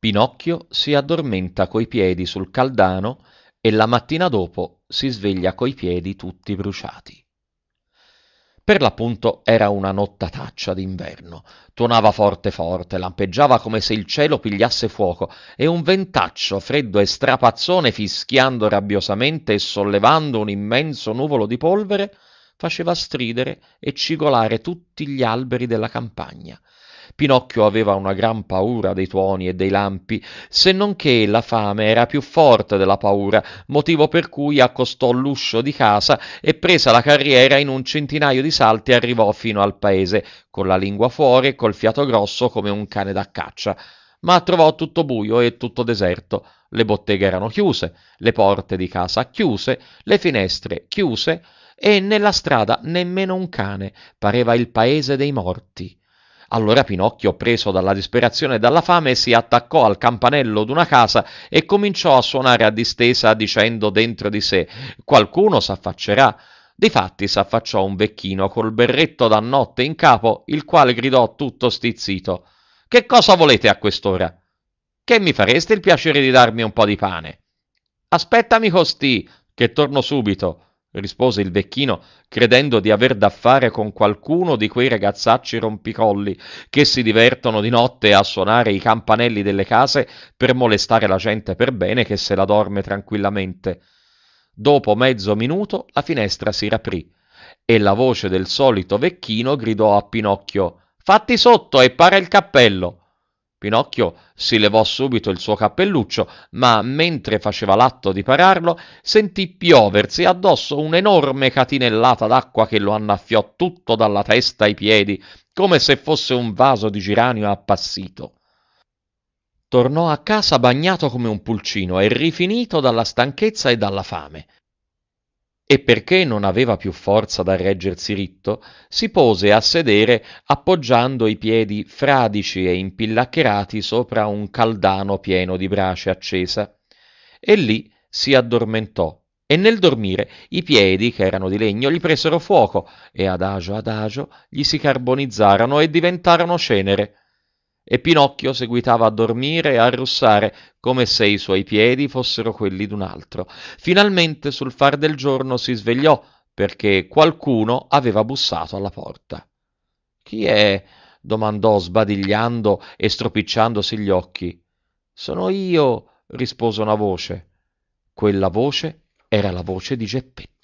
Pinocchio si addormenta coi piedi sul caldano e la mattina dopo si sveglia coi piedi tutti bruciati. Per l'appunto era una nottataccia d'inverno. Tuonava forte forte, lampeggiava come se il cielo pigliasse fuoco e un ventaccio freddo e strapazzone fischiando rabbiosamente e sollevando un immenso nuvolo di polvere faceva stridere e cigolare tutti gli alberi della campagna. Pinocchio aveva una gran paura dei tuoni e dei lampi, se non che la fame era più forte della paura, motivo per cui accostò l'uscio di casa e presa la carriera in un centinaio di salti arrivò fino al paese, con la lingua fuori e col fiato grosso come un cane da caccia ma trovò tutto buio e tutto deserto. Le botteghe erano chiuse, le porte di casa chiuse, le finestre chiuse e nella strada nemmeno un cane. Pareva il paese dei morti. Allora Pinocchio, preso dalla disperazione e dalla fame, si attaccò al campanello d'una casa e cominciò a suonare a distesa dicendo dentro di sé Qualcuno s'affaccerà. Difatti s'affacciò un vecchino col berretto da notte in capo, il quale gridò tutto stizzito che cosa volete a quest'ora? Che mi fareste il piacere di darmi un po' di pane? Aspettami costì, che torno subito, rispose il vecchino, credendo di aver da fare con qualcuno di quei ragazzacci rompicolli che si divertono di notte a suonare i campanelli delle case per molestare la gente per bene che se la dorme tranquillamente. Dopo mezzo minuto la finestra si raprì e la voce del solito vecchino gridò a Pinocchio fatti sotto e para il cappello. Pinocchio si levò subito il suo cappelluccio, ma mentre faceva l'atto di pararlo, sentì pioversi addosso un'enorme catinellata d'acqua che lo annaffiò tutto dalla testa ai piedi, come se fosse un vaso di giranio appassito. Tornò a casa bagnato come un pulcino e rifinito dalla stanchezza e dalla fame e perché non aveva più forza da reggersi ritto, si pose a sedere appoggiando i piedi fradici e impillaccherati sopra un caldano pieno di brace accesa. E lì si addormentò e nel dormire i piedi, che erano di legno, gli presero fuoco e adagio adagio gli si carbonizzarono e diventarono cenere e Pinocchio seguitava a dormire e a russare come se i suoi piedi fossero quelli d'un altro. Finalmente sul far del giorno si svegliò perché qualcuno aveva bussato alla porta. Chi è? domandò sbadigliando e stropicciandosi gli occhi. Sono io, rispose una voce. Quella voce era la voce di Geppetto.